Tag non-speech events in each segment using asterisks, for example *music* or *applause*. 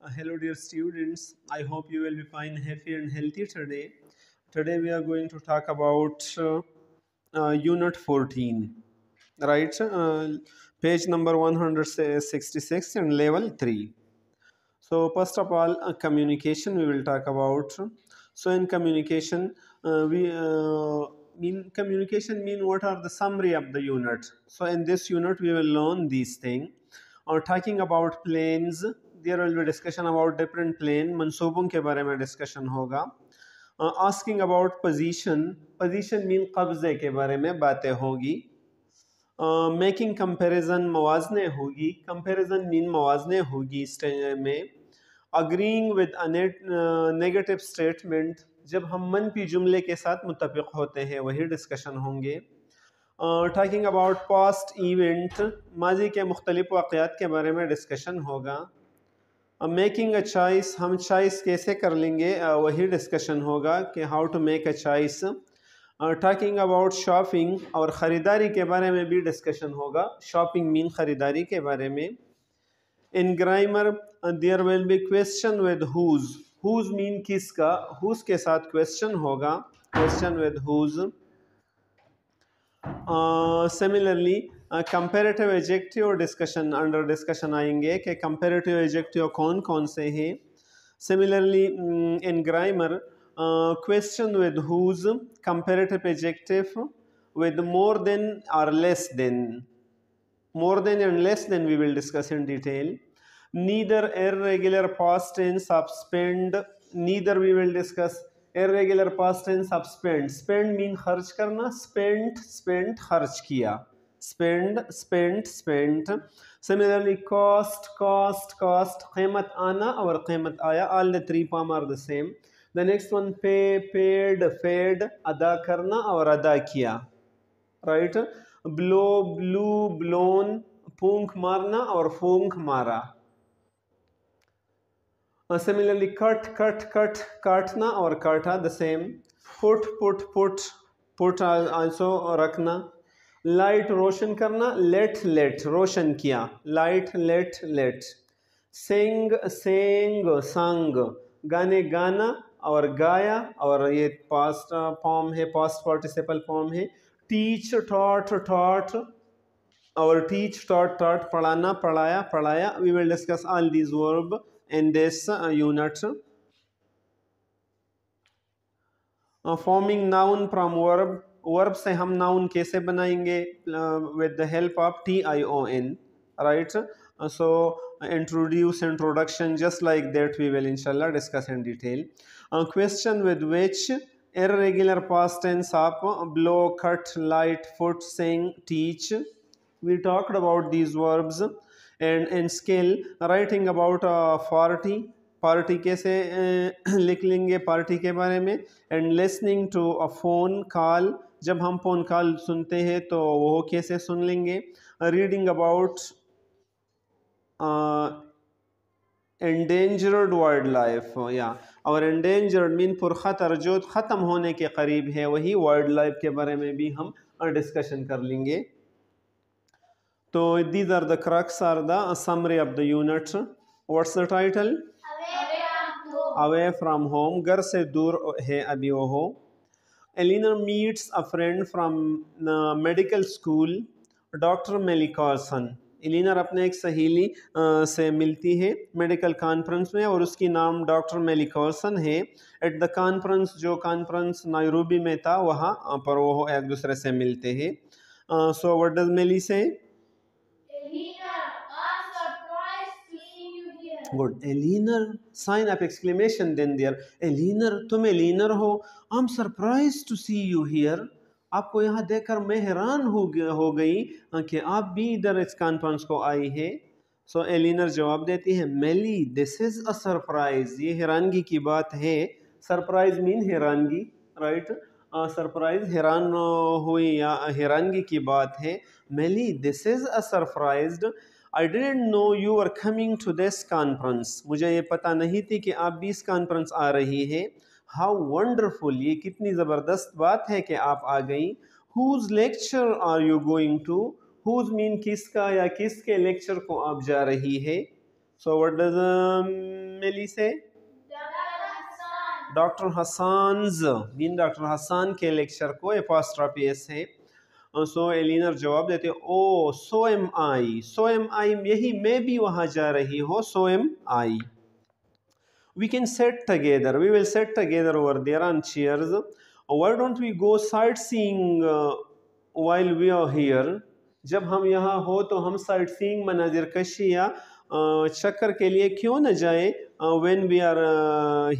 Uh, hello dear students i hope you will be fine happy and healthy today today we are going to talk about uh, uh, unit 14 right uh, page number 166 and level 3 so first of all uh, communication we will talk about so in communication uh, we mean communication mean what are the summary of the unit so in this unit we will learn these things or talking about planes there will be discussion about different plan मनसूबों के बारे में discussion होगा asking about position position mean कब्ज़े के बारे में बातें होगी मेकिंग कंपैरिजन मवाजने होगी कंपैरिजन मीन मवाजने होगी इस में अग्रींग विद नेगेटिव स्टेटमेंट जब हम मन पी जुमले के साथ मुतफ़ होते हैं वही डिस्कशन होंगे टॉकिंग अबाउट पास्ट इवेंट माजी के मुख्तलिफ वाक़ात के बारे में डिस्कशन होगा मेकिंग अ चॉइस हम चॉइस कैसे कर लेंगे वही डिस्कशन होगा कि how to make a choice talking about shopping और ख़रीदारी के बारे में भी डिस्कशन होगा शॉपिंग मीन ख़रीदारी के बारे में in grammar there will be question with whose whose mean किसका हुज के साथ क्वेश्चन होगा question with whose similarly comparative adjective discussion under discussion आएंगे कि कंपेरेटिव एजेक्टिव कौन कौन से हैं similarly in grammar question with whose comparative adjective with more than or less than more than and less than we will discuss in detail neither irregular past and suspend neither we will discuss irregular past and suspend spend mean खर्च करना spent spent खर्च किया spend spent spent similarly cost cost cost कीमत आना और कीमत आया all the three form are the same the next one pay paid paid अदा करना और अदा किया राइट ब्लो ब्लू ब्लोन फूंक मारना और फूंक मारा सिमिलरली कट कट कट काटना और काटा the same put put put put also रखना लाइट रोशन करना लेट लेट रोशन किया light lit lit sang sang sung गाने गाना और गाया और ये पास्ट फॉर्म है पास्ट पार्टिसिपल फॉर्म है टीच टॉट टॉट और टीच टॉट टॉट पढ़ाना पढ़ाया पढ़ाया we will discuss all these verb in this unit forming noun from verb verb से हम नाउन कैसे बनाएंगे with the help of T I O N right so introduce introduction just like that we will इंशाल्लाह discuss in detail question with which irregular past tense आप blow cut light put sing teach we talked about these verbs and and skill writing about party के से *clears throat* लिख लेंगे party के बारे में and listening to a phone call जब हम फ़ोन कॉल सुनते हैं तो वो कैसे सुन लेंगे reading about endangered wild life या और एंडेंजर्ड मीन पुरखतर जो ख़त्म होने के करीब है वही वाइल्ड लाइफ के बारे में भी हम डिस्कशन कर लेंगे तो these are the crux are the summary of the unit what's the title away from home घर से दूर है अभी वो हो Eleanor meets a friend from medical school doctor मेलिकॉसन एलिनर अपने एक सहेली से मिलती है मेडिकल कॉन्फ्रेंस में और उसकी नाम डॉक्टर मेलिकॉसन है एट द कॉन्फ्रेंस जो कॉन्फ्रेंस नायरूबी में था वहाँ पर वो एक दूसरे से मिलते हैं सो वट डज मेली से good a leaner sign of exclamation then there a leaner तुम a leaner हो I'm surprised to see you here आपको यहाँ देखकर मैं हैरान हो गया हो गई हाँ, कि आप भी इधर इस कॉन्फ्रेंस को आई है सो so, एलिनर जवाब देती है Melly this is a surprise ये हैरानगी की बात है सरप्राइज़ मीन हैरानगी राइट सरप्राइज़ uh, हैरान हुई या हैरानगी की बात है Melly this is a surprised I didn't know you are coming to this conference मुझे ये पता नहीं थी कि आप भी इस कॉन्फ्रेंस आ रही है हाउ वंडरफुल ये कितनी ज़बरदस्त बात है कि आप आ गई whose lecture are you going to whose mean किसका या किसके लेक्चर को आप जा रही um, है so what does Melly say doctor Hassan mean doctor Hassan के लेक्चर को एपास्ट्रापीएस है सो एलिनर जवाब देते ओ सो एम आई सो एम आई यही मैं भी वहाँ जा रही हो so am I we can sit together we will sit together over there on chairs why don't we go sightseeing uh, while we are here जब हम यहाँ हो तो हम साइट सीइंग मनाजिर कशी या चक्कर के लिए क्यों न जाए when we are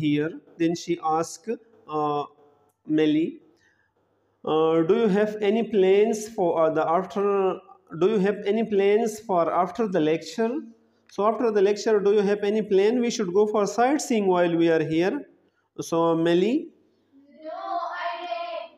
here then she ask Melly do you have any plans for the after do you have any plans for after the lecture so after the lecture do you have any plan we should go for sightseeing while we are here so melly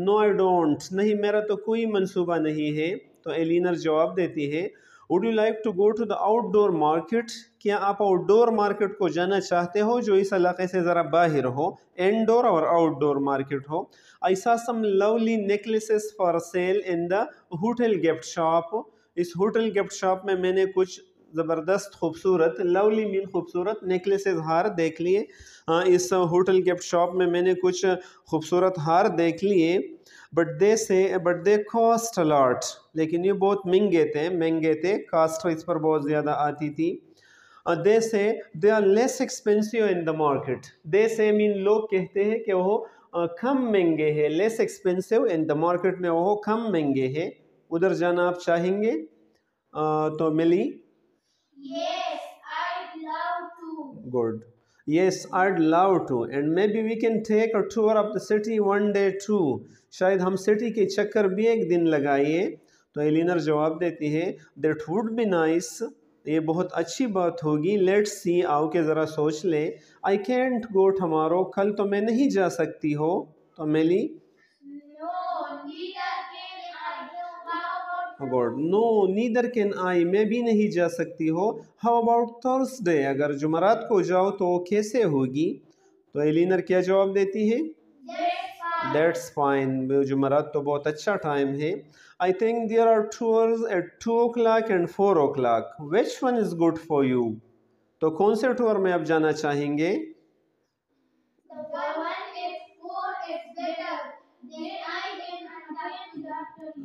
no I don't नहीं मेरा तो कोई मंसूबा नहीं है तो Eleanor जवाब देती है would you like to go to the outdoor market क्या आप आउटडोर मार्केट को जाना चाहते हो जो इस इलाके से ज़रा बाहर हो इनडोर और आउटडोर मार्केट हो ऐसा some lovely necklaces for sale in the hotel gift shop इस होटल गिफ्ट शॉप में मैंने कुछ ज़बरदस्त खूबसूरत लवली मीन खूबसूरत नेकलेसेस हार देख लिए हाँ इस होटल गिफ्ट शॉप में मैंने कुछ खूबसूरत हार देख लिए बट दे से बट दे कॉस्ट अलॉट लेकिन ये बहुत महंगे थे महंगे थे कास्ट इस पर बहुत ज़्यादा आती थी और they say they are less expensive in the market they say mean लोग कहते हैं कि वो कम महंगे हैं less expensive in the market में वो कम महंगे हैं उधर जाना आप चाहेंगे तो मिली Yes, I'd love to. Good. Yes, I'd love to. And maybe we can take a tour of the city one day too. शायद हम सिटी के चक्कर भी एक दिन लगाइए तो एलिनर जवाब देती है देट वुड बी नाइस ये बहुत अच्छी बात होगी लेट्स सी आओ के ज़रा सोच ले आई कैंट गो टमारो कल तो मैं नहीं जा सकती हो तो Melly no, God no neither can I मैं भी नहीं जा सकती हो हाउ अबाउट थर्सडे अगर जुमरात को जाओ तो कैसे होगी तो एलिनर क्या जवाब देती है डेट्स फाइन जुमरात तो बहुत अच्छा टाइम है I think there are tours at two o'clock and four o'clock which one is good for you तो कौन से टूर में आप जाना चाहेंगे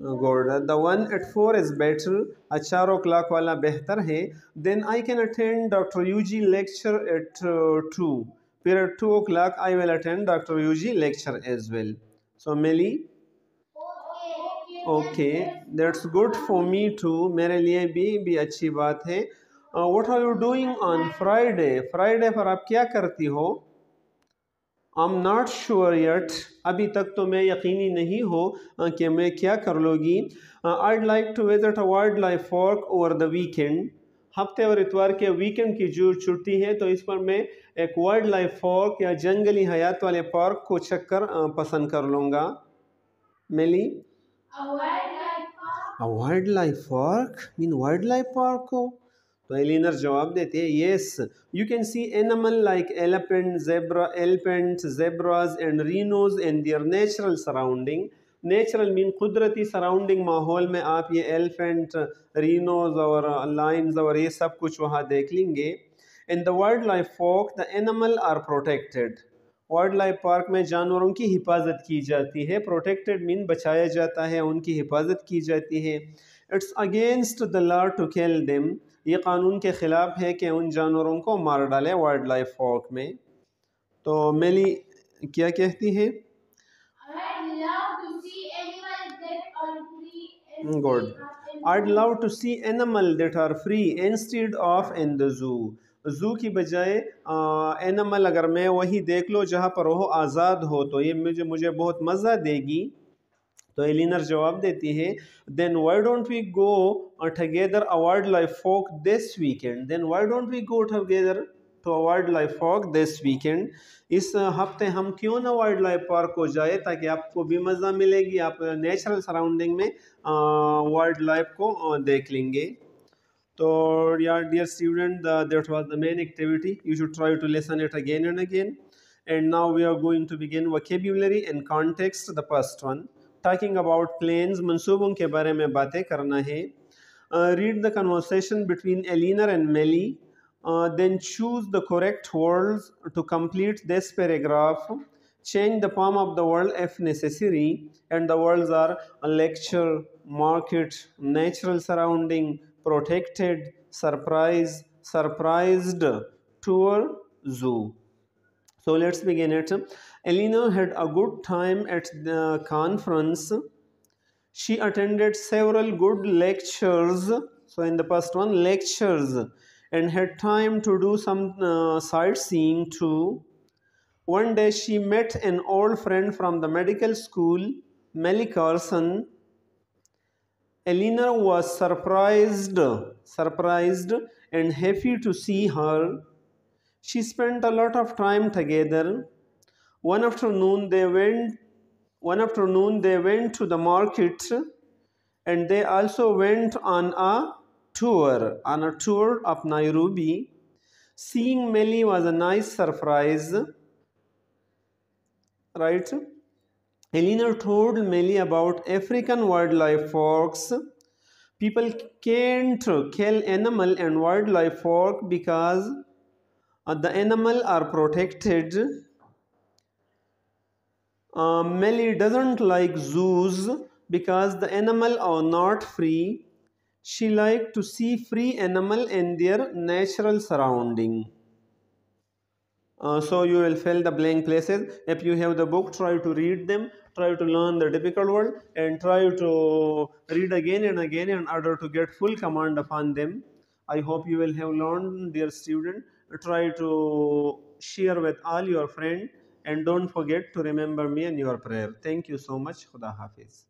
good the one at four is better चार ओ क्लाक वाला बेहतर है then I can attend doctor U G lecture at two फिर at two o'clock I will attend doctor U G lecture as well so मेली okay that's good for me too मेरे लिए भी भी अच्छी बात है what are you doing on Friday Friday पर आप क्या करती हो I am not sure yet अभी तक तो मैं यकीनी नहीं हो कि मैं क्या कर लूँगी I like to visit a wild life walk over the weekend हफ्ते और इतवार के वीकेंड की जो छुट्टी है तो इस पर मैं एक वाइल्ड लाइफ पार्क या जंगली हयात वाले पार्क को चक्कर पसंद कर लूँगा Melly wild life park mean wild life park को Berliner जवाब देते हैं yes you can see animal like elephant zebra elephant zebras and rhinos and their natural surrounding natural mean कुदरती सराउंडिंग माहौल में आप ये एलिफेंट रीनोज और लाइन्स और ये सब कुछ वहाँ देख लेंगे in the wild life park the animal are protected wild life park में जानवरों की हिफाजत की जाती है प्रोटेक्टेड मीन बचाया जाता है उनकी हिफाजत की जाती है it's against the law to kill them ये कानून के ख़िलाफ़ है कि उन जानवरों को मार डालें वाइल्ड लाइफ वॉक में तो मेली क्या कहती है good I love to see animal that are free instead of in the zoo. जू की बजाय एनिमल अगर मैं वही देख लो जहाँ पर वह आज़ाद हो तो ये मुझे मुझे बहुत मज़ा देगी तो एलिनर जवाब देती है then why don't we go together a wild life walk this weekend then why don't we go together to अवार्ड wild life walk this weekend इस uh, हफ्ते हम क्यों ना वाइल्ड लाइफ पार्क को जाए ताकि आपको भी मज़ा मिलेगी आप नेचुरल uh, सराउंडिंग में वाइल्ड uh, लाइफ को देख लेंगे तो यार dear student that was the main activity you should try to listen it again and again and now we are going to begin vocabulary and context the first one talking about plans मनसूबों के बारे में बातें करना है read the conversation between Eleanor and Melly then choose the correct words to complete this paragraph change the form of the word if necessary and the word are lecture market natural surrounding protected surprise surprised tour zoo So let's begin it. Eleanor had a good time at the conference. She attended several good lectures. So in the past one, lectures and had time to do some uh, sightseeing too. One day she met an old friend from the medical school, Melly Carson. Eleanor was surprised, surprised and happy to see her. She spent a lot of time together. One afternoon they went one afternoon they went to the market and they also went on a tour, on a tour of Nairobi. Seeing Melly was a nice surprise. Right? Eleanor told Melly about African wildlife folks. People can't kill animal and wildlife folk because uh, the animal are protected. Uh, Melly doesn't like zoos because the animal are not free. She like to see free animal in their natural surrounding. Uh, so you will fill the blank places. If you have the book, try to read them. Try to learn the difficult word and try to read again and again in order to get full command upon them. I hope you will have learned, dear student, try to share with all your friends and don't forget to remember me in your prayer. Thank you so much. Khuda Hafiz.